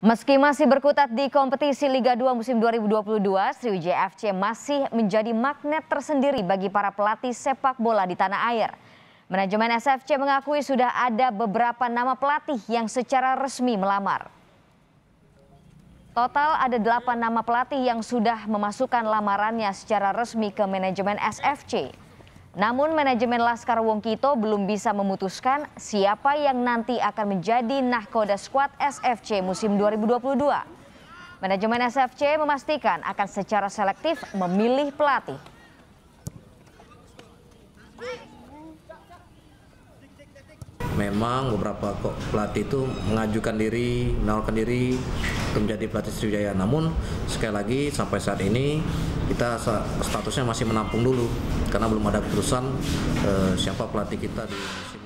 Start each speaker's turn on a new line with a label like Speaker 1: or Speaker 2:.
Speaker 1: Meski masih berkutat di kompetisi Liga 2 musim 2022, Sriwijaya FC masih menjadi magnet tersendiri bagi para pelatih sepak bola di tanah air. Manajemen SFC mengakui sudah ada beberapa nama pelatih yang secara resmi melamar. Total ada delapan nama pelatih yang sudah memasukkan lamarannya secara resmi ke manajemen SFC. Namun manajemen Laskar Wong Kito belum bisa memutuskan siapa yang nanti akan menjadi nahkoda skuad SFC musim 2022. Manajemen SFC memastikan akan secara selektif memilih pelatih.
Speaker 2: Memang beberapa pelatih itu mengajukan diri, menawarkan diri menjadi pelatih Sriwijaya. Namun sekali lagi sampai saat ini kita statusnya masih menampung dulu karena belum ada keputusan eh, siapa pelatih kita di Indonesia.